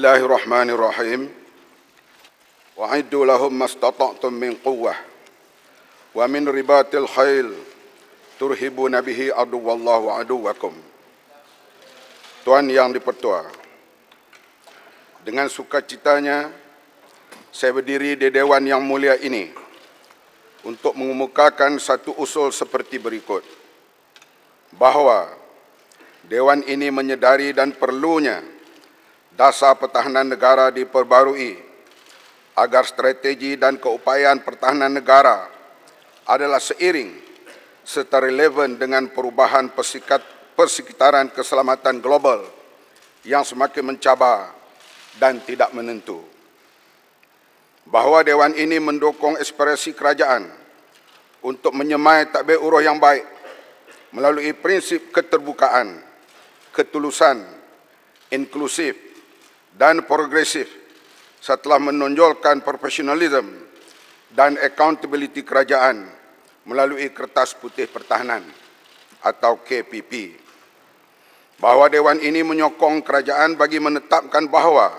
الله الرحمن الرحيم وعدوا لهم ما استطعتم من قوة ومن رباط الخيل ترهبون به عدو الله وعدوكم Tuan Yang Dipertua Dengan sukacitanya saya berdiri di Dewan Yang Mulia ini untuk mengemukakan satu usul seperti berikut bahawa Dewan ini menyedari dan perlunya dasar pertahanan negara diperbarui agar strategi dan keupayaan pertahanan negara adalah seiring serta relevan dengan perubahan persikat, persekitaran keselamatan global yang semakin mencabar dan tidak menentu. Bahawa Dewan ini mendukung ekspresi kerajaan untuk menyemai takbir uruh yang baik melalui prinsip keterbukaan, ketulusan, inklusif dan progresif setelah menonjolkan profesionalism dan accountability kerajaan melalui Kertas Putih Pertahanan atau KPP bahawa Dewan ini menyokong kerajaan bagi menetapkan bahawa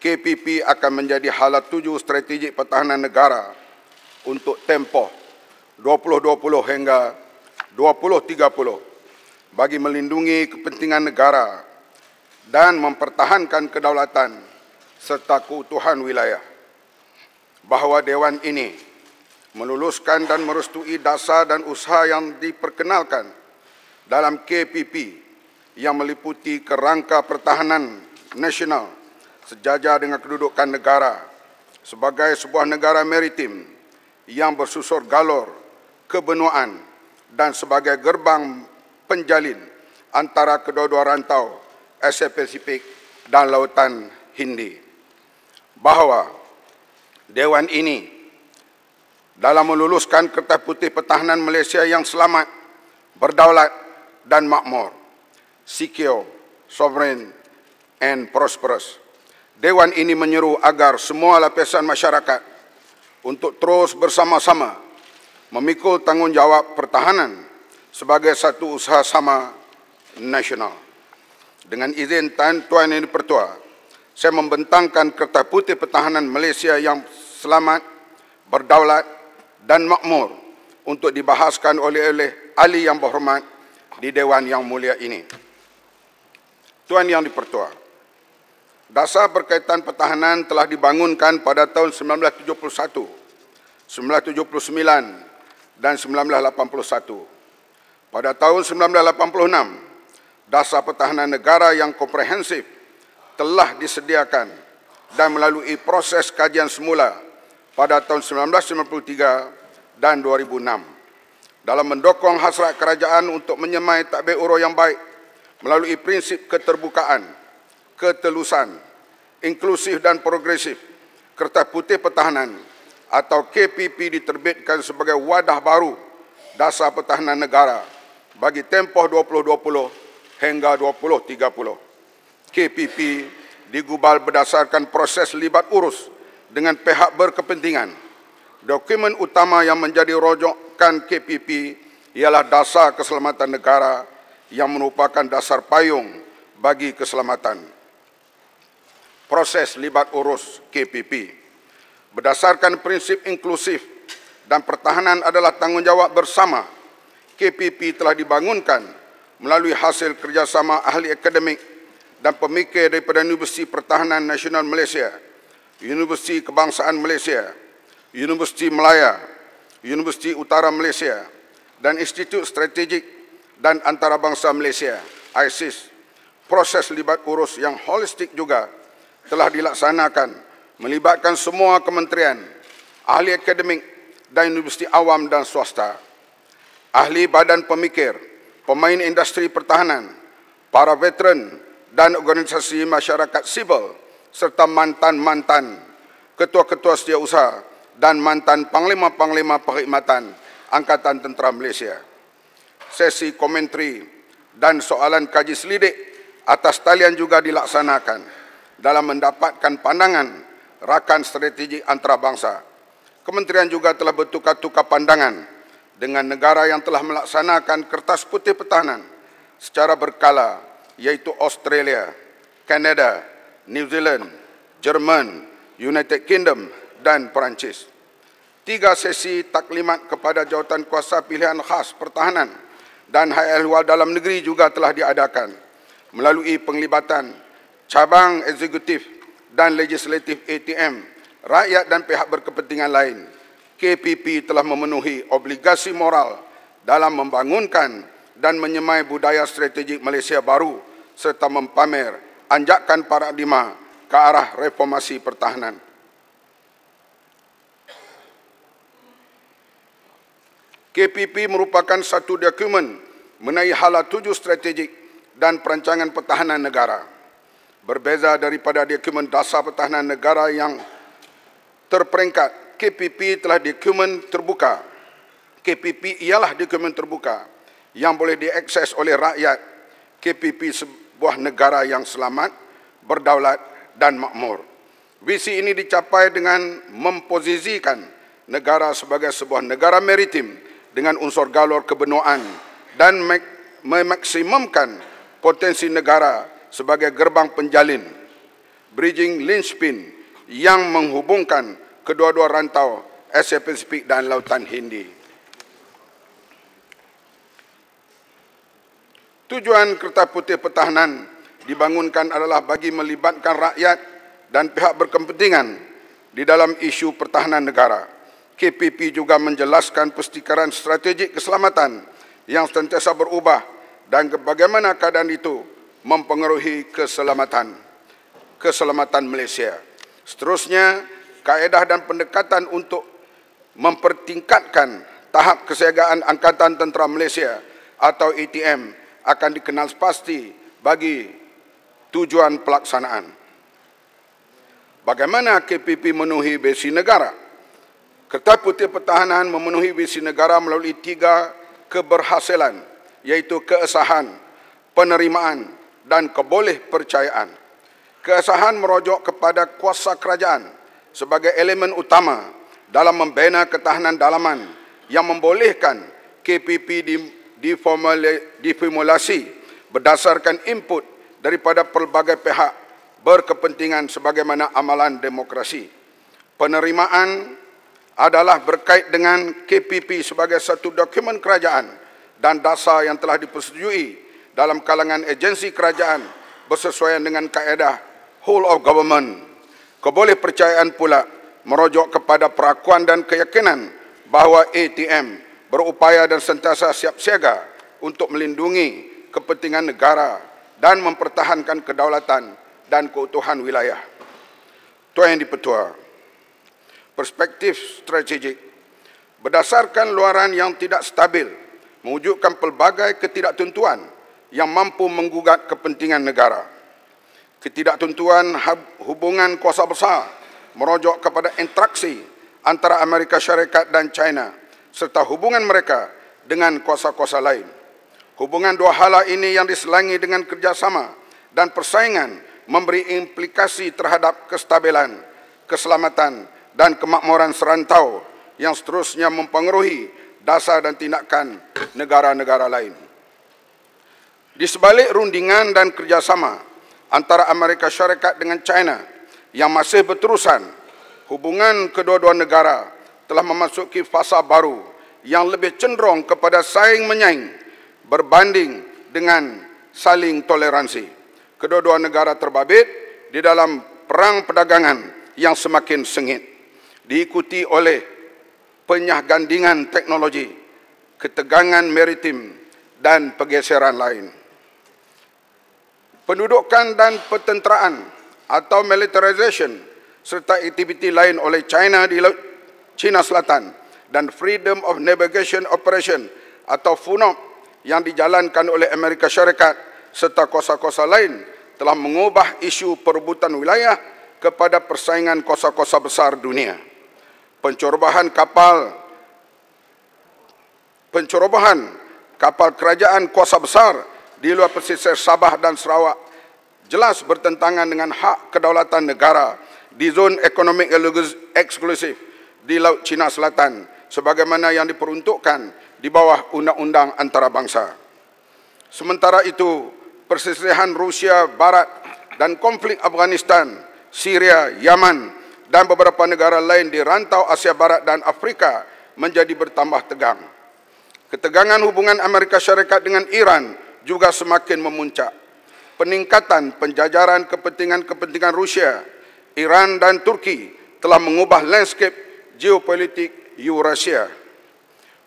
KPP akan menjadi hala tuju strategik pertahanan negara untuk tempoh 2020 hingga 2030 bagi melindungi kepentingan negara dan mempertahankan kedaulatan serta keutuhan wilayah. Bahawa Dewan ini meluluskan dan merestui dasar dan usaha yang diperkenalkan dalam KPP yang meliputi kerangka pertahanan nasional sejajar dengan kedudukan negara sebagai sebuah negara maritim yang bersusur galor kebenuan dan sebagai gerbang penjalin antara kedua-dua rantau Asia Pasifik dan Lautan Hindi bahawa Dewan ini dalam meluluskan kertas putih pertahanan Malaysia yang selamat, berdaulat dan makmur, secure, sovereign and prosperous. Dewan ini menyeru agar semua lapisan masyarakat untuk terus bersama-sama memikul tanggungjawab pertahanan sebagai satu usaha sama nasional. Dengan izin Tuan, -tuan Yang pertua, saya membentangkan kertas putih pertahanan Malaysia yang selamat, berdaulat dan makmur untuk dibahaskan oleh, oleh ahli yang berhormat di Dewan Yang Mulia ini. Tuan Yang Dipertua, dasar berkaitan pertahanan telah dibangunkan pada tahun 1971, 1979 dan 1981. Pada tahun dasar pertahanan negara yang komprehensif telah disediakan dan melalui proses kajian semula pada tahun 1993 dan 2006 dalam mendokong hasrat kerajaan untuk menyemai tadbir uruh yang baik melalui prinsip keterbukaan, ketelusan, inklusif dan progresif. Kertas Putih Pertahanan atau KPP diterbitkan sebagai wadah baru dasar pertahanan negara bagi tempoh 2020 hingga 2030. KPP digubal berdasarkan proses libat urus dengan pihak berkepentingan. Dokumen utama yang menjadi rojokan KPP ialah dasar keselamatan negara yang merupakan dasar payung bagi keselamatan. Proses libat urus KPP berdasarkan prinsip inklusif dan pertahanan adalah tanggungjawab bersama. KPP telah dibangunkan melalui hasil kerjasama ahli akademik dan pemikir daripada Universiti Pertahanan Nasional Malaysia, Universiti Kebangsaan Malaysia, Universiti Melaya, Universiti Utara Malaysia dan Institut Strategik dan Antarabangsa Malaysia, ISIS. Proses libat urus yang holistik juga telah dilaksanakan melibatkan semua kementerian, ahli akademik dan universiti awam dan swasta, ahli badan pemikir, pemain industri pertahanan, para veteran dan organisasi masyarakat sivil serta mantan-mantan ketua-ketua setiausaha dan mantan panglima-panglima perkhidmatan Angkatan Tentera Malaysia. Sesi komentari dan soalan kaji selidik atas talian juga dilaksanakan dalam mendapatkan pandangan rakan strategi antarabangsa. Kementerian juga telah bertukar-tukar pandangan dengan negara yang telah melaksanakan kertas putih pertahanan secara berkala iaitu Australia, Canada, New Zealand, Jerman, United Kingdom dan Perancis. Tiga sesi taklimat kepada jawatan kuasa pilihan khas pertahanan dan hal-hal dalam negeri juga telah diadakan melalui penglibatan cabang eksekutif dan legislatif ATM, rakyat dan pihak berkepentingan lain KPP telah memenuhi obligasi moral dalam membangunkan dan menyemai budaya strategik Malaysia baru serta mempamer anjakan paradigma ke arah reformasi pertahanan. KPP merupakan satu dokumen mengenai hala tuju strategik dan perancangan pertahanan negara. Berbeza daripada dokumen dasar pertahanan negara yang terperingkat KPP telah dokumen terbuka. KPP ialah dokumen terbuka yang boleh diakses oleh rakyat. KPP sebuah negara yang selamat, berdaulat dan makmur. Visi ini dicapai dengan memposisikan negara sebagai sebuah negara maritim dengan unsur galur kebenuan dan memaksimumkan potensi negara sebagai gerbang penjalin bridging linchpin yang menghubungkan kedua-dua rantau Asia Pasifik dan Lautan Hindi. Tujuan Kereta Putih Pertahanan dibangunkan adalah bagi melibatkan rakyat dan pihak berkepentingan di dalam isu pertahanan negara. KPP juga menjelaskan persetikaran strategik keselamatan yang sentiasa berubah dan bagaimana keadaan itu mempengaruhi keselamatan keselamatan Malaysia. Seterusnya, kaedah dan pendekatan untuk mempertingkatkan tahap kesiagaan Angkatan Tentera Malaysia atau ATM akan dikenal pasti bagi tujuan pelaksanaan. Bagaimana KPP memenuhi besi negara? Kertas Putih Pertahanan memenuhi besi negara melalui tiga keberhasilan iaitu keesahan, penerimaan dan kebolehpercayaan. Keesahan merujuk kepada kuasa kerajaan sebagai elemen utama dalam membina ketahanan dalaman yang membolehkan KPP diformulasi berdasarkan input daripada pelbagai pihak berkepentingan sebagaimana amalan demokrasi. Penerimaan adalah berkait dengan KPP sebagai satu dokumen kerajaan dan dasar yang telah dipersetujui dalam kalangan agensi kerajaan bersesuaian dengan kaedah Whole of Government Kebolehpercayaan pula merujuk kepada perakuan dan keyakinan bahawa ATM berupaya dan sentiasa siap siaga untuk melindungi kepentingan negara dan mempertahankan kedaulatan dan keutuhan wilayah. Tuan Yang Dipertua, perspektif strategik berdasarkan luaran yang tidak stabil mewujudkan pelbagai ketidaktentuan yang mampu menggugat kepentingan negara ketidaktentuan hubungan kuasa besar merujuk kepada interaksi antara Amerika Syarikat dan China serta hubungan mereka dengan kuasa-kuasa lain. Hubungan dua hala ini yang diselangi dengan kerjasama dan persaingan memberi implikasi terhadap kestabilan, keselamatan dan kemakmuran serantau yang seterusnya mempengaruhi dasar dan tindakan negara-negara lain. Di sebalik rundingan dan kerjasama, antara Amerika Syarikat dengan China yang masih berterusan, hubungan kedua-dua negara telah memasuki fasa baru yang lebih cenderung kepada saing-menyaing berbanding dengan saling toleransi. Kedua-dua negara terbabit di dalam perang perdagangan yang semakin sengit diikuti oleh penyahgandingan teknologi, ketegangan maritim dan pergeseran lain pendudukan dan pertenteraan atau militarisation serta aktiviti lain oleh China di Laut China Selatan dan Freedom of Navigation Operation atau FUNOP yang dijalankan oleh Amerika Syarikat serta kuasa-kuasa lain telah mengubah isu perebutan wilayah kepada persaingan kuasa-kuasa besar dunia. Pencerobohan kapal pencerobohan kapal kerajaan kuasa besar di luar pesisir Sabah dan Sarawak jelas bertentangan dengan hak kedaulatan negara di zon ekonomi eksklusif di Laut Cina Selatan sebagaimana yang diperuntukkan di bawah undang-undang antarabangsa. Sementara itu, persisihan Rusia Barat dan konflik Afghanistan, Syria, Yaman dan beberapa negara lain di rantau Asia Barat dan Afrika menjadi bertambah tegang. Ketegangan hubungan Amerika Syarikat dengan Iran juga semakin memuncak. Peningkatan penjajaran kepentingan-kepentingan Rusia, Iran dan Turki telah mengubah landscape geopolitik Eurasia.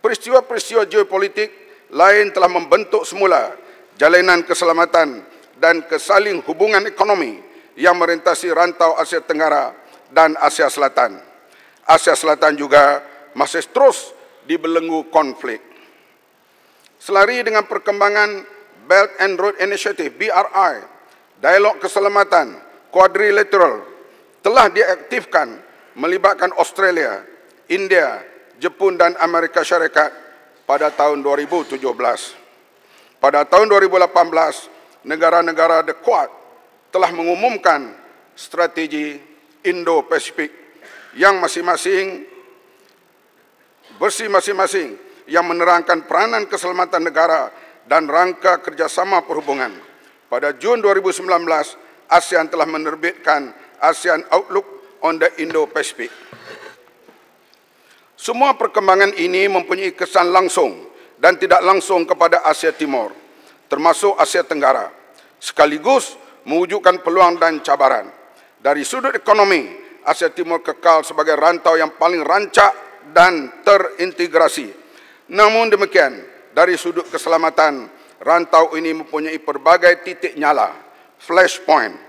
Peristiwa-peristiwa geopolitik lain telah membentuk semula jalanan keselamatan dan kesaling hubungan ekonomi yang merintasi rantau Asia Tenggara dan Asia Selatan. Asia Selatan juga masih terus dibelenggu konflik. Selari dengan perkembangan Belt and Road Initiative, BRI, Dialog Keselamatan, Quadrilateral, telah diaktifkan melibatkan Australia, India, Jepun dan Amerika Syarikat pada tahun 2017. Pada tahun 2018, negara-negara The Quad telah mengumumkan strategi Indo-Pacific yang masing-masing bersih masing-masing yang menerangkan peranan keselamatan negara negara dan rangka kerjasama perhubungan. Pada Jun 2019, ASEAN telah menerbitkan ASEAN Outlook on the Indo-Pacific. Semua perkembangan ini mempunyai kesan langsung dan tidak langsung kepada Asia Timur, termasuk Asia Tenggara, sekaligus mewujudkan peluang dan cabaran. Dari sudut ekonomi, Asia Timur kekal sebagai rantau yang paling rancak dan terintegrasi. Namun demikian, dari sudut keselamatan, rantau ini mempunyai pelbagai titik nyala, flashpoint.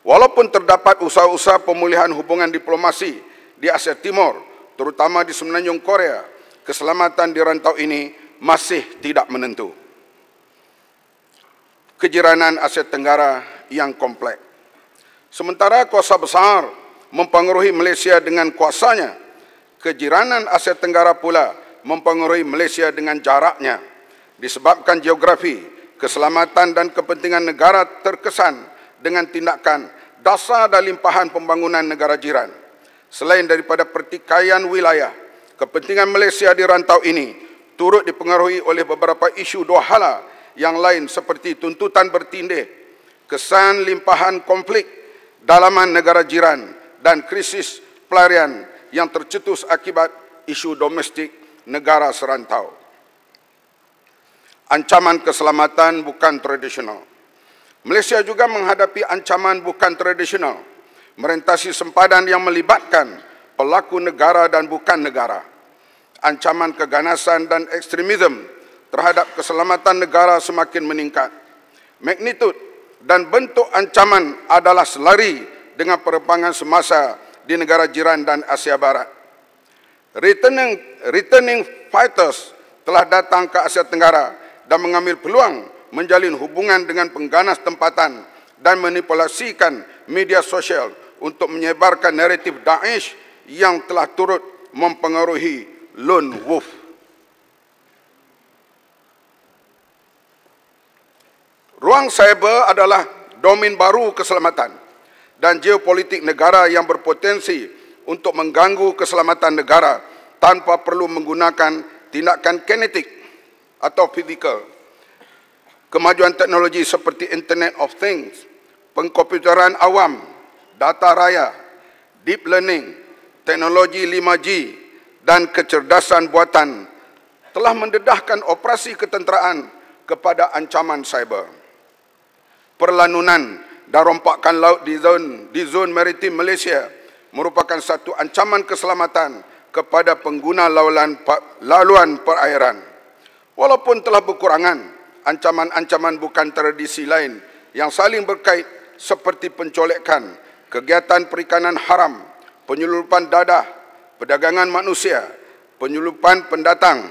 Walaupun terdapat usaha-usaha pemulihan hubungan diplomasi di Asia Timur, terutama di Semenanjung Korea, keselamatan di rantau ini masih tidak menentu. Kejiranan Asia Tenggara yang kompleks. Sementara kuasa besar mempengaruhi Malaysia dengan kuasanya, kejiranan Asia Tenggara pula mempengaruhi Malaysia dengan jaraknya disebabkan geografi, keselamatan dan kepentingan negara terkesan dengan tindakan dasar dan limpahan pembangunan negara jiran. Selain daripada pertikaian wilayah, kepentingan Malaysia di rantau ini turut dipengaruhi oleh beberapa isu dohala yang lain seperti tuntutan bertindih, kesan limpahan konflik dalaman negara jiran dan krisis pelarian yang tercetus akibat isu domestik negara serantau ancaman keselamatan bukan tradisional. Malaysia juga menghadapi ancaman bukan tradisional, merentasi sempadan yang melibatkan pelaku negara dan bukan negara. Ancaman keganasan dan ekstremisme terhadap keselamatan negara semakin meningkat. Magnitud dan bentuk ancaman adalah selari dengan perempangan semasa di negara jiran dan Asia Barat. Returning, returning fighters telah datang ke Asia Tenggara dan mengambil peluang menjalin hubungan dengan pengganas tempatan dan manipulasikan media sosial untuk menyebarkan naratif Daesh yang telah turut mempengaruhi lone wolf. Ruang cyber adalah domain baru keselamatan dan geopolitik negara yang berpotensi untuk mengganggu keselamatan negara tanpa perlu menggunakan tindakan kinetik atau fizikal. Kemajuan teknologi seperti Internet of Things, pengkomputeran awam, data raya, deep learning, teknologi 5G dan kecerdasan buatan telah mendedahkan operasi ketenteraan kepada ancaman cyber. Perlanunan dan rompakan laut di zon di zon maritim Malaysia merupakan satu ancaman keselamatan kepada pengguna laluan, laluan perairan. Walaupun telah berkurangan, ancaman-ancaman bukan tradisi lain yang saling berkait seperti pencolekkan, kegiatan perikanan haram, penyelupan dadah, perdagangan manusia, penyelupan pendatang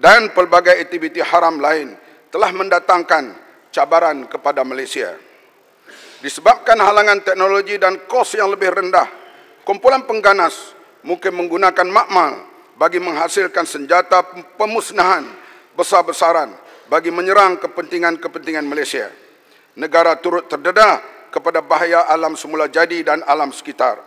dan pelbagai aktiviti haram lain telah mendatangkan cabaran kepada Malaysia. Disebabkan halangan teknologi dan kos yang lebih rendah, kumpulan pengganas mungkin menggunakan makmal bagi menghasilkan senjata pemusnahan besar-besaran bagi menyerang kepentingan-kepentingan Malaysia. Negara turut terdedah kepada bahaya alam semula jadi dan alam sekitar.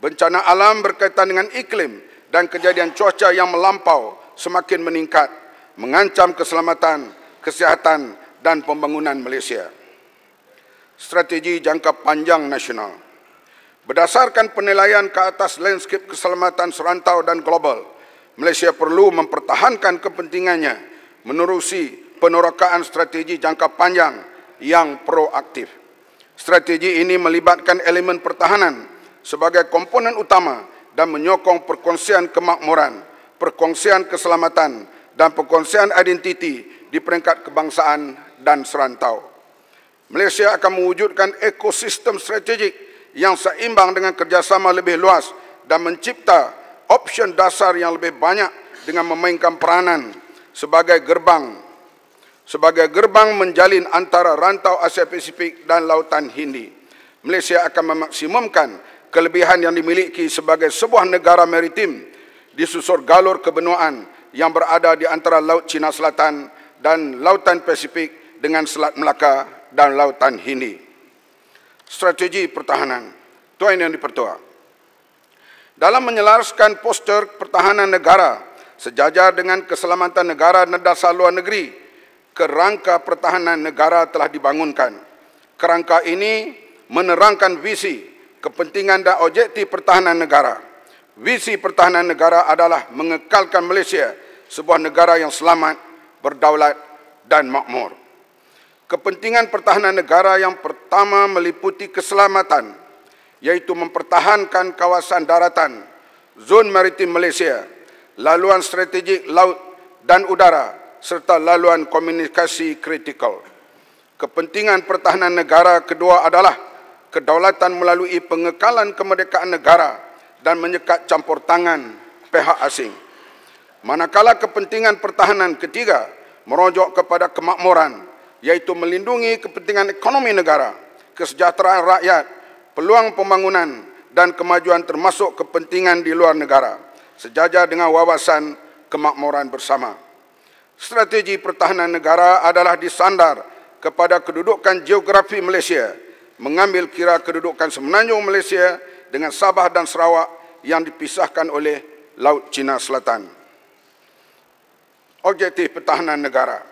Bencana alam berkaitan dengan iklim dan kejadian cuaca yang melampau semakin meningkat, mengancam keselamatan, kesihatan dan pembangunan Malaysia. Strategi jangka panjang nasional. Berdasarkan penilaian ke atas landscape keselamatan serantau dan global, Malaysia perlu mempertahankan kepentingannya menerusi penerokaan strategi jangka panjang yang proaktif. Strategi ini melibatkan elemen pertahanan sebagai komponen utama dan menyokong perkongsian kemakmuran, perkongsian keselamatan dan perkongsian identiti di peringkat kebangsaan dan serantau. Malaysia akan mewujudkan ekosistem strategik yang seimbang dengan kerjasama lebih luas dan mencipta option dasar yang lebih banyak dengan memainkan peranan sebagai gerbang sebagai gerbang menjalin antara rantau Asia Pasifik dan lautan Hindi. Malaysia akan memaksimumkan kelebihan yang dimiliki sebagai sebuah negara maritim di susur galur kebenuan yang berada di antara Laut Cina Selatan dan Lautan Pasifik dengan Selat Melaka dan Lautan Hindi. Strategi pertahanan. Tuan yang dipertua. Dalam menyelaraskan poster pertahanan negara sejajar dengan keselamatan negara dan dasar luar negeri, kerangka pertahanan negara telah dibangunkan. Kerangka ini menerangkan visi, kepentingan dan objektif pertahanan negara. Visi pertahanan negara adalah mengekalkan Malaysia sebuah negara yang selamat, berdaulat dan makmur. Kepentingan pertahanan negara yang pertama meliputi keselamatan iaitu mempertahankan kawasan daratan, zon maritim Malaysia laluan strategik laut dan udara serta laluan komunikasi kritikal. Kepentingan pertahanan negara kedua adalah kedaulatan melalui pengekalan kemerdekaan negara dan menyekat campur tangan pihak asing. Manakala kepentingan pertahanan ketiga merujuk kepada kemakmuran iaitu melindungi kepentingan ekonomi negara, kesejahteraan rakyat, peluang pembangunan dan kemajuan termasuk kepentingan di luar negara sejajar dengan wawasan kemakmuran bersama. Strategi pertahanan negara adalah disandar kepada kedudukan geografi Malaysia, mengambil kira kedudukan semenanjung Malaysia dengan Sabah dan Sarawak yang dipisahkan oleh Laut Cina Selatan. Objektif pertahanan negara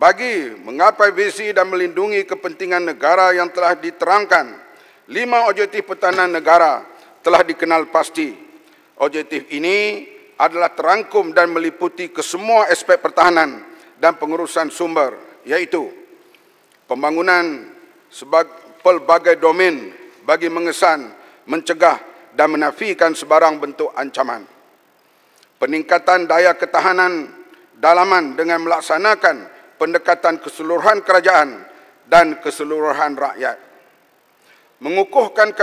bagi mengapai visi dan melindungi kepentingan negara yang telah diterangkan, lima objektif pertahanan negara telah dikenal pasti. Objektif ini adalah terangkum dan meliputi kesemua aspek pertahanan dan pengurusan sumber iaitu pembangunan pelbagai domain bagi mengesan, mencegah dan menafikan sebarang bentuk ancaman. Peningkatan daya ketahanan dalaman dengan melaksanakan pendekatan keseluruhan kerajaan dan keseluruhan rakyat. Mengukuhkan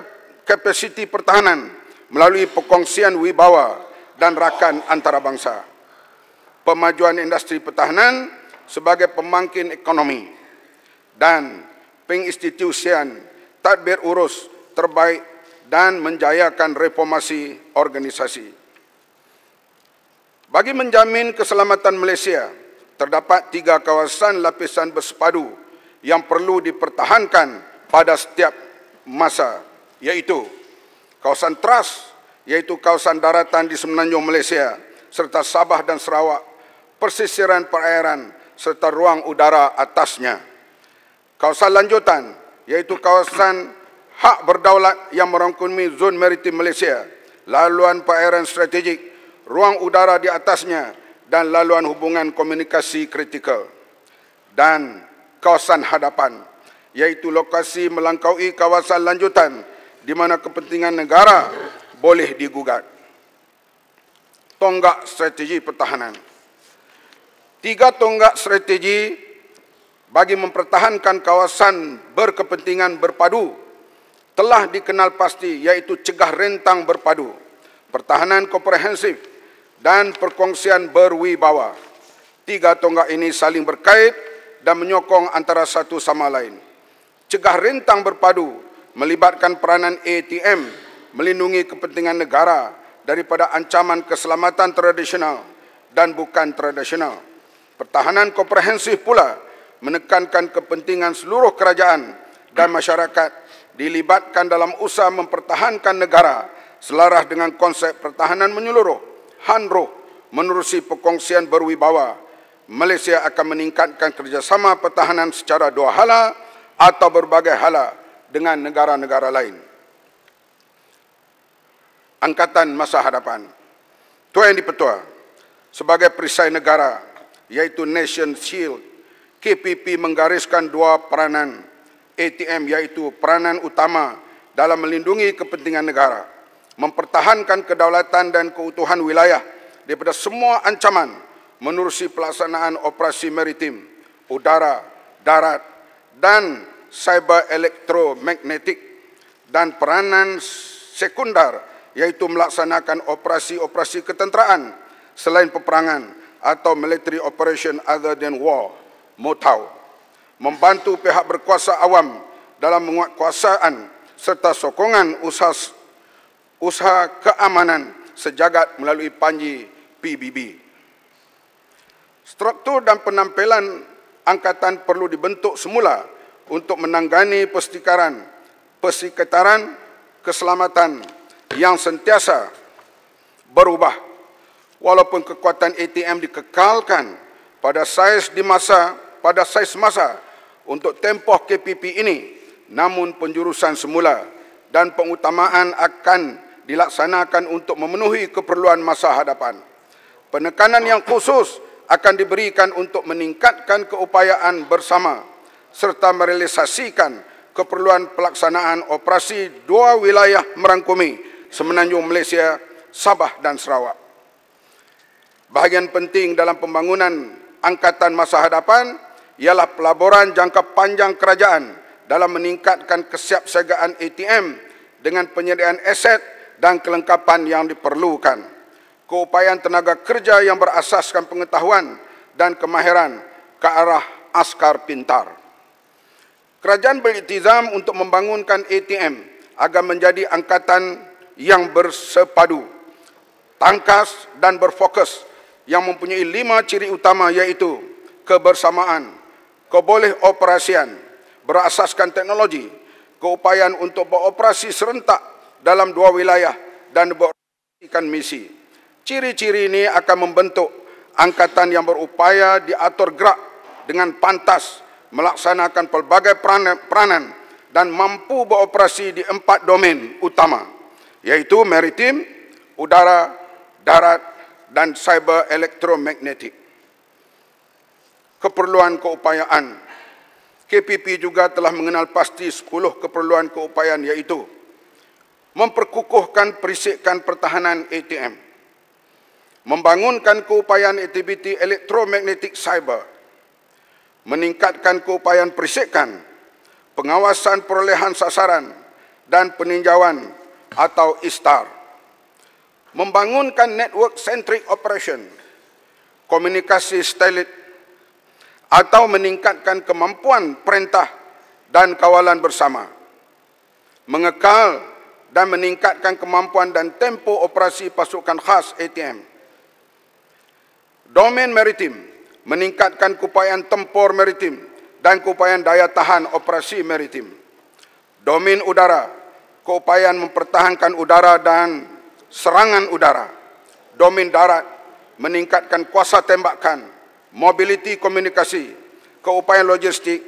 kapasiti pertahanan melalui perkongsian wibawa dan rakan antara bangsa. Pemajuan industri pertahanan sebagai pemangkin ekonomi dan penginstitusian tadbir urus terbaik dan menjayakan reformasi organisasi. Bagi menjamin keselamatan Malaysia, terdapat tiga kawasan lapisan bersepadu yang perlu dipertahankan pada setiap masa, iaitu kawasan Tras yaitu kawasan daratan di semenanjung Malaysia serta Sabah dan Sarawak, persisiran perairan serta ruang udara atasnya. Kawasan lanjutan yaitu kawasan hak berdaulat yang merangkumi zon maritim Malaysia, laluan perairan strategik, ruang udara di atasnya dan laluan hubungan komunikasi kritikal. Dan kawasan hadapan yaitu lokasi melangkaui kawasan lanjutan di mana kepentingan negara boleh digugat. Tonggak strategi pertahanan. Tiga tonggak strategi bagi mempertahankan kawasan berkepentingan berpadu telah dikenal pasti yaitu cegah rentang berpadu, pertahanan komprehensif dan perkongsian berwibawa. Tiga tonggak ini saling berkait dan menyokong antara satu sama lain. Cegah rentang berpadu melibatkan peranan ATM melindungi kepentingan negara daripada ancaman keselamatan tradisional dan bukan tradisional. Pertahanan komprehensif pula menekankan kepentingan seluruh kerajaan dan masyarakat dilibatkan dalam usaha mempertahankan negara selaras dengan konsep pertahanan menyeluruh, HANRO, menerusi perkongsian berwibawa. Malaysia akan meningkatkan kerjasama pertahanan secara dua hala atau berbagai hala dengan negara-negara lain. Angkatan Masa Hadapan. Tuan Yang Dipertua, sebagai perisai negara, iaitu Nation Shield, KPP menggariskan dua peranan ATM iaitu peranan utama dalam melindungi kepentingan negara, mempertahankan kedaulatan dan keutuhan wilayah daripada semua ancaman menerusi pelaksanaan operasi maritim, udara, darat dan cyber elektromagnetik dan peranan sekunder yaitu melaksanakan operasi-operasi ketenteraan selain peperangan atau military operation other than war, MOTAW. Membantu pihak berkuasa awam dalam menguatkuasaan serta sokongan usaha, usaha keamanan sejagat melalui panji PBB. Struktur dan penampilan angkatan perlu dibentuk semula untuk menangani persekitaran, persekitaran keselamatan yang sentiasa berubah. Walaupun kekuatan ATM dikekalkan pada saiz di masa pada saiz masa untuk tempoh KPP ini, namun penjurusan semula dan pengutamaan akan dilaksanakan untuk memenuhi keperluan masa hadapan. Penekanan yang khusus akan diberikan untuk meningkatkan keupayaan bersama serta merealisasikan keperluan pelaksanaan operasi dua wilayah merangkumi Semenanjung Malaysia, Sabah dan Sarawak. Bahagian penting dalam pembangunan angkatan masa hadapan ialah pelaburan jangka panjang kerajaan dalam meningkatkan kesiapsiagaan ATM dengan penyediaan aset dan kelengkapan yang diperlukan. Keupayaan tenaga kerja yang berasaskan pengetahuan dan kemahiran ke arah askar pintar. Kerajaan beriktizam untuk membangunkan ATM agar menjadi angkatan yang bersepadu, tangkas dan berfokus yang mempunyai lima ciri utama iaitu kebersamaan, keboleh operasian berasaskan teknologi, keupayaan untuk beroperasi serentak dalam dua wilayah dan beroperasikan misi. Ciri-ciri ini akan membentuk angkatan yang berupaya diatur gerak dengan pantas melaksanakan pelbagai peranan, peranan dan mampu beroperasi di empat domain utama yaitu maritim, udara, darat dan cyber elektromagnetik. Keperluan keupayaan KPP juga telah mengenal pasti 10 keperluan keupayaan yaitu memperkukuhkan perisikan pertahanan ATM, membangunkan keupayaan aktiviti elektromagnetik cyber, meningkatkan keupayaan perisikan, pengawasan perolehan sasaran dan peninjauan atau ISTAR. Membangunkan network centric operation, komunikasi stelit atau meningkatkan kemampuan perintah dan kawalan bersama. Mengekal dan meningkatkan kemampuan dan tempo operasi pasukan khas ATM. Domain Maritime meningkatkan keupayaan tempur maritim dan keupayaan daya tahan operasi maritim. Domin udara, keupayaan mempertahankan udara dan serangan udara. Domin darat, meningkatkan kuasa tembakan, mobiliti komunikasi, keupayaan logistik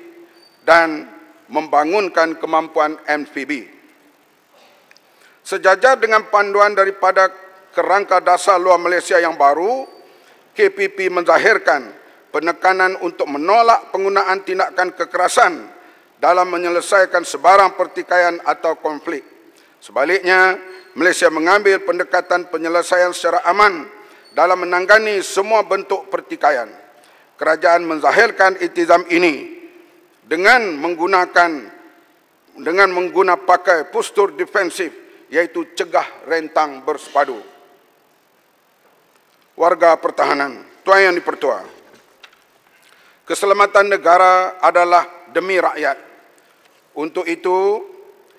dan membangunkan kemampuan MVB. Sejajar dengan panduan daripada kerangka dasar luar Malaysia yang baru, KPP menzahirkan penekanan untuk menolak penggunaan tindakan kekerasan dalam menyelesaikan sebarang pertikaian atau konflik. Sebaliknya, Malaysia mengambil pendekatan penyelesaian secara aman dalam menangani semua bentuk pertikaian. Kerajaan menzahirkan itizam ini dengan menggunakan dengan menggunakan pakai postur defensif iaitu cegah rentang bersepadu. Warga pertahanan, tuan yang dipertua, Keselamatan negara adalah demi rakyat. Untuk itu,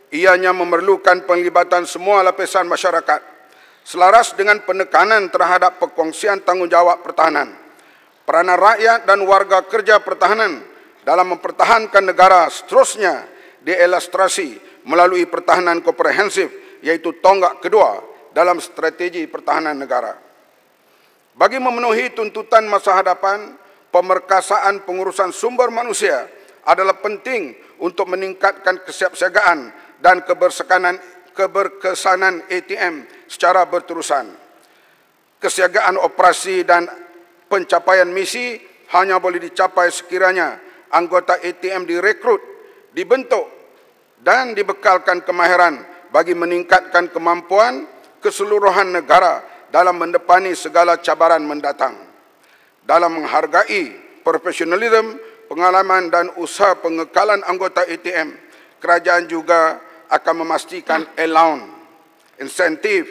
ianya memerlukan penglibatan semua lapisan masyarakat selaras dengan penekanan terhadap perkongsian tanggungjawab pertahanan. Peranan rakyat dan warga kerja pertahanan dalam mempertahankan negara seterusnya dielastrasi melalui pertahanan komprehensif yaitu tonggak kedua dalam strategi pertahanan negara. Bagi memenuhi tuntutan masa hadapan, pemerkasaan pengurusan sumber manusia adalah penting untuk meningkatkan kesiapsiagaan dan kebersekanan keberkesanan ATM secara berterusan. Kesiagaan operasi dan pencapaian misi hanya boleh dicapai sekiranya anggota ATM direkrut, dibentuk dan dibekalkan kemahiran bagi meningkatkan kemampuan keseluruhan negara dalam mendepani segala cabaran mendatang dalam menghargai profesionalisme, pengalaman dan usaha pengekalan anggota ATM, kerajaan juga akan memastikan allowance, insentif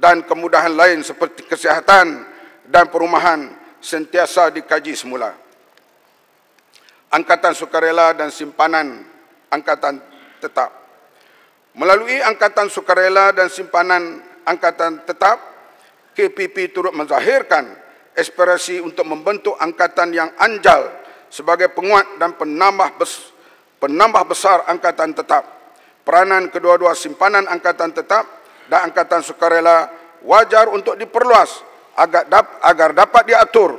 dan kemudahan lain seperti kesihatan dan perumahan sentiasa dikaji semula. Angkatan Sukarela dan Simpanan Angkatan Tetap Melalui Angkatan Sukarela dan Simpanan Angkatan Tetap, KPP turut menzahirkan aspirasi untuk membentuk angkatan yang anjal sebagai penguat dan penambah, bes, penambah besar angkatan tetap. Peranan kedua-dua simpanan angkatan tetap dan angkatan sukarela wajar untuk diperluas agar, dap, agar dapat diatur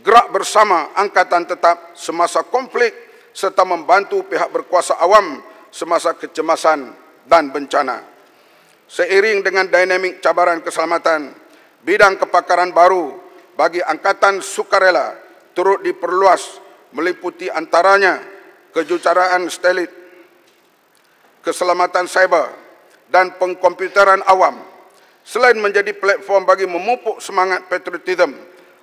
gerak bersama angkatan tetap semasa konflik serta membantu pihak berkuasa awam semasa kecemasan dan bencana. Seiring dengan dinamik cabaran keselamatan, bidang kepakaran baru bagi angkatan sukarela turut diperluas meliputi antaranya kejucaraan stelit, keselamatan cyber dan pengkomputeran awam. Selain menjadi platform bagi memupuk semangat patriotisme,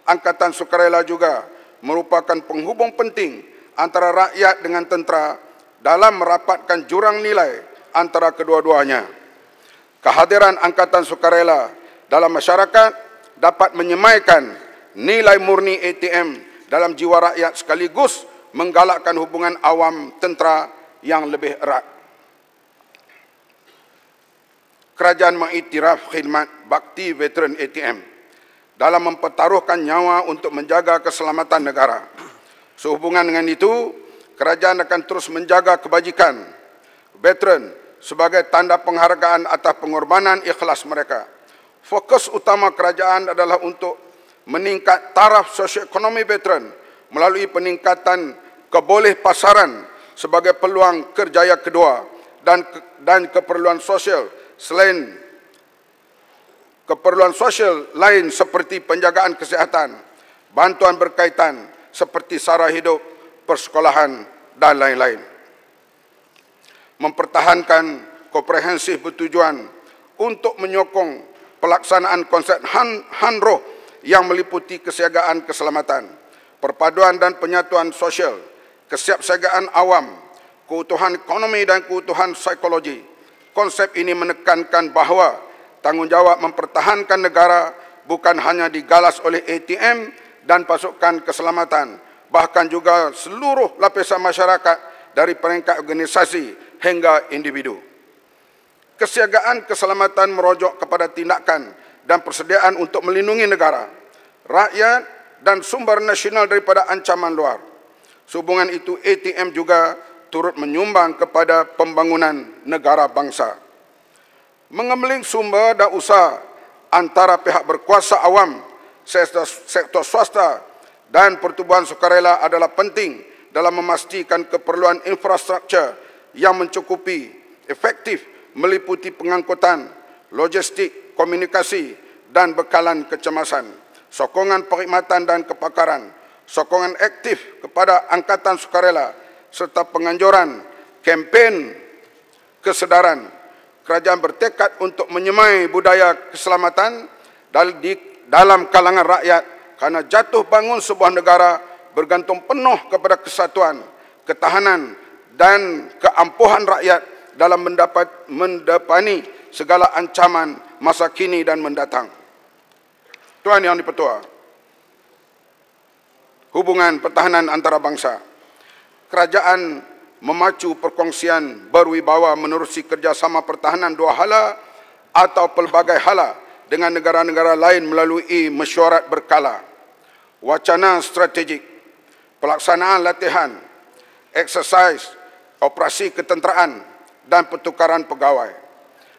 angkatan sukarela juga merupakan penghubung penting antara rakyat dengan tentera dalam merapatkan jurang nilai antara kedua-duanya. Kehadiran angkatan sukarela dalam masyarakat dapat menyemaikan nilai murni ATM dalam jiwa rakyat sekaligus menggalakkan hubungan awam tentera yang lebih erat. Kerajaan mengiktiraf khidmat bakti veteran ATM dalam mempertaruhkan nyawa untuk menjaga keselamatan negara. Sehubungan dengan itu, kerajaan akan terus menjaga kebajikan veteran sebagai tanda penghargaan atas pengorbanan ikhlas mereka fokus utama kerajaan adalah untuk meningkat taraf sosioekonomi veteran melalui peningkatan keboleh pasaran sebagai peluang kerjaya kedua dan ke, dan keperluan sosial selain keperluan sosial lain seperti penjagaan kesihatan, bantuan berkaitan seperti sara hidup, persekolahan dan lain-lain. Mempertahankan komprehensif bertujuan untuk menyokong pelaksanaan konsep Han Hanro yang meliputi kesiagaan keselamatan, perpaduan dan penyatuan sosial, kesiapsiagaan awam, keutuhan ekonomi dan keutuhan psikologi. Konsep ini menekankan bahawa tanggungjawab mempertahankan negara bukan hanya digalas oleh ATM dan pasukan keselamatan, bahkan juga seluruh lapisan masyarakat dari peringkat organisasi hingga individu kesiagaan keselamatan merujuk kepada tindakan dan persediaan untuk melindungi negara, rakyat dan sumber nasional daripada ancaman luar. Sehubungan itu, ATM juga turut menyumbang kepada pembangunan negara bangsa. Mengemling sumber dan usaha antara pihak berkuasa awam, sektor, swasta dan pertubuhan sukarela adalah penting dalam memastikan keperluan infrastruktur yang mencukupi, efektif meliputi pengangkutan, logistik, komunikasi dan bekalan kecemasan, sokongan perkhidmatan dan kepakaran, sokongan aktif kepada angkatan sukarela serta penganjuran kempen kesedaran. Kerajaan bertekad untuk menyemai budaya keselamatan dalam kalangan rakyat kerana jatuh bangun sebuah negara bergantung penuh kepada kesatuan, ketahanan dan keampuhan rakyat dalam mendapat mendepani segala ancaman masa kini dan mendatang. Tuan yang dipertua, hubungan pertahanan antara bangsa, kerajaan memacu perkongsian berwibawa menerusi kerjasama pertahanan dua hala atau pelbagai hala dengan negara-negara lain melalui mesyuarat berkala. Wacana strategik, pelaksanaan latihan, eksersis, operasi ketenteraan, dan pertukaran pegawai.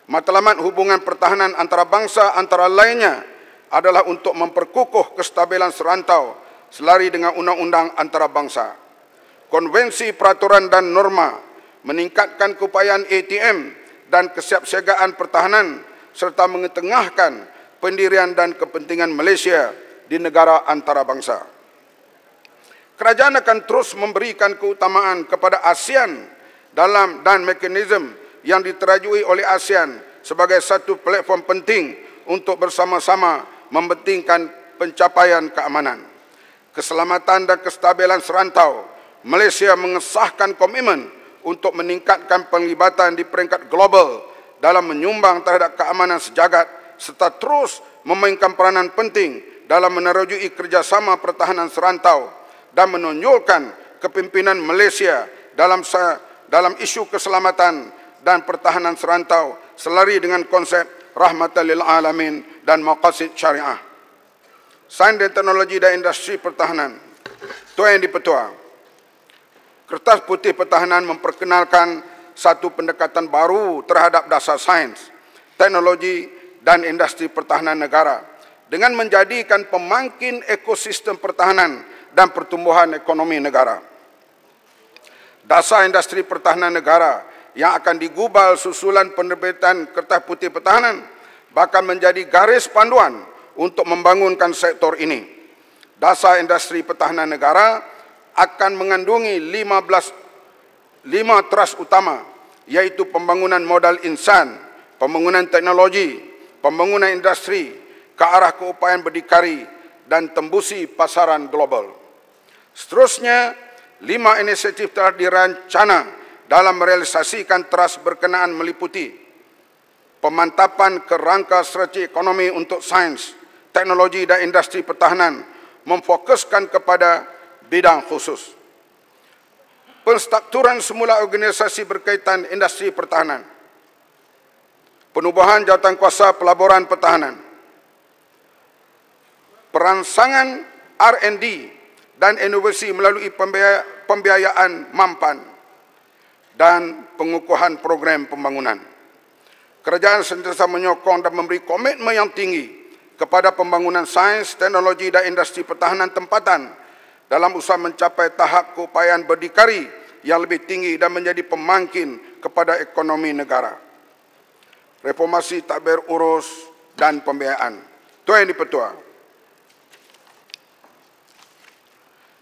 Matlamat hubungan pertahanan antara bangsa antara lainnya adalah untuk memperkukuh kestabilan serantau selari dengan undang-undang antara bangsa, Konvensi peraturan dan norma meningkatkan keupayaan ATM dan kesiapsiagaan pertahanan serta mengetengahkan pendirian dan kepentingan Malaysia di negara antara bangsa. Kerajaan akan terus memberikan keutamaan kepada ASEAN dalam dan mekanisme yang diterajui oleh ASEAN sebagai satu platform penting untuk bersama-sama membentingkan pencapaian keamanan. Keselamatan dan kestabilan serantau, Malaysia mengesahkan komitmen untuk meningkatkan penglibatan di peringkat global dalam menyumbang terhadap keamanan sejagat serta terus memainkan peranan penting dalam menerajui kerjasama pertahanan serantau dan menonjolkan kepimpinan Malaysia dalam sejarah dalam isu keselamatan dan pertahanan serantau selari dengan konsep rahmatalil alamin dan maqasid syariah. Sains dan teknologi dan industri pertahanan. Tuan yang dipertua, Kertas Putih Pertahanan memperkenalkan satu pendekatan baru terhadap dasar sains, teknologi dan industri pertahanan negara dengan menjadikan pemangkin ekosistem pertahanan dan pertumbuhan ekonomi negara dasar industri pertahanan negara yang akan digubal susulan penerbitan kertas putih pertahanan bahkan menjadi garis panduan untuk membangunkan sektor ini. Dasar industri pertahanan negara akan mengandungi 15 5 trust utama yaitu pembangunan modal insan, pembangunan teknologi, pembangunan industri ke arah keupayaan berdikari dan tembusi pasaran global. Seterusnya, Lima inisiatif telah dirancana dalam merealisasikan teras berkenaan meliputi pemantapan kerangka strategi ekonomi untuk sains, teknologi dan industri pertahanan memfokuskan kepada bidang khusus. Penstrukturan semula organisasi berkaitan industri pertahanan. Penubahan kuasa pelaburan pertahanan. Perangsangan R&D dan inovasi melalui pembiayaan mampan dan pengukuhan program pembangunan. Kerajaan sentiasa menyokong dan memberi komitmen yang tinggi kepada pembangunan sains, teknologi dan industri pertahanan tempatan dalam usaha mencapai tahap keupayaan berdikari yang lebih tinggi dan menjadi pemangkin kepada ekonomi negara. Reformasi tak berurus dan pembiayaan. Tuan Di Pertua,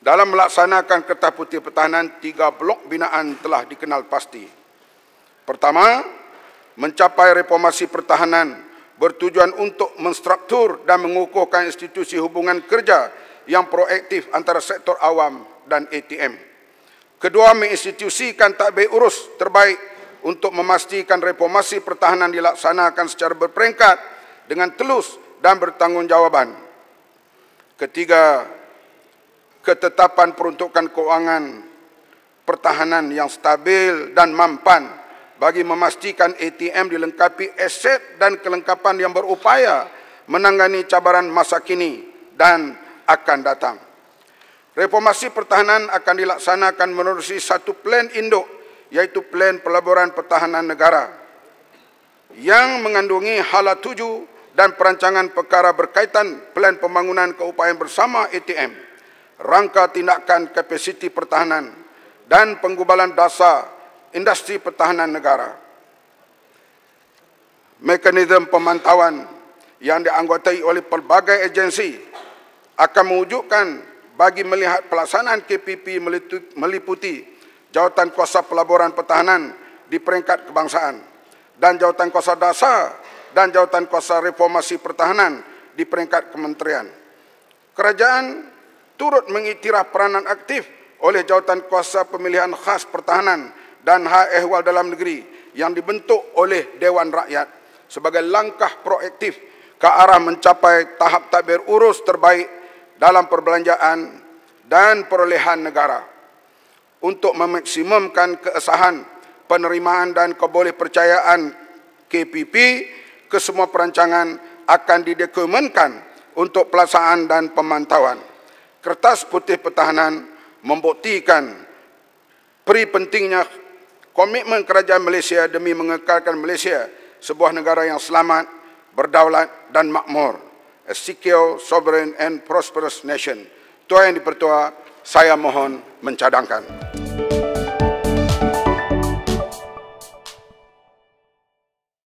Dalam melaksanakan kertas putih pertahanan, tiga blok binaan telah dikenal pasti. Pertama, mencapai reformasi pertahanan bertujuan untuk menstruktur dan mengukuhkan institusi hubungan kerja yang proaktif antara sektor awam dan ATM. Kedua, menginstitusikan tadbir urus terbaik untuk memastikan reformasi pertahanan dilaksanakan secara berperingkat dengan telus dan bertanggungjawaban. Ketiga, ketetapan peruntukan keuangan pertahanan yang stabil dan mampan bagi memastikan ATM dilengkapi aset dan kelengkapan yang berupaya menangani cabaran masa kini dan akan datang. Reformasi pertahanan akan dilaksanakan menerusi satu plan induk iaitu plan pelaburan pertahanan negara yang mengandungi hala tuju dan perancangan perkara berkaitan plan pembangunan keupayaan bersama ATM rangka tindakan kapasiti pertahanan dan penggubalan dasar industri pertahanan negara. Mekanisme pemantauan yang dianggotai oleh pelbagai agensi akan mewujudkan bagi melihat pelaksanaan KPP meliputi jawatan kuasa pelaburan pertahanan di peringkat kebangsaan dan jawatan kuasa dasar dan jawatan kuasa reformasi pertahanan di peringkat kementerian. Kerajaan turut mengiktiraf peranan aktif oleh jawatan kuasa pemilihan khas pertahanan dan hak ehwal dalam negeri yang dibentuk oleh Dewan Rakyat sebagai langkah proaktif ke arah mencapai tahap tadbir urus terbaik dalam perbelanjaan dan perolehan negara untuk memaksimumkan keesahan penerimaan dan kebolehpercayaan KPP ke semua perancangan akan didokumenkan untuk pelaksanaan dan pemantauan kertas putih pertahanan membuktikan peri pentingnya komitmen kerajaan Malaysia demi mengekalkan Malaysia sebuah negara yang selamat, berdaulat dan makmur. A secure, sovereign and prosperous nation. Tuan yang dipertua, saya mohon mencadangkan.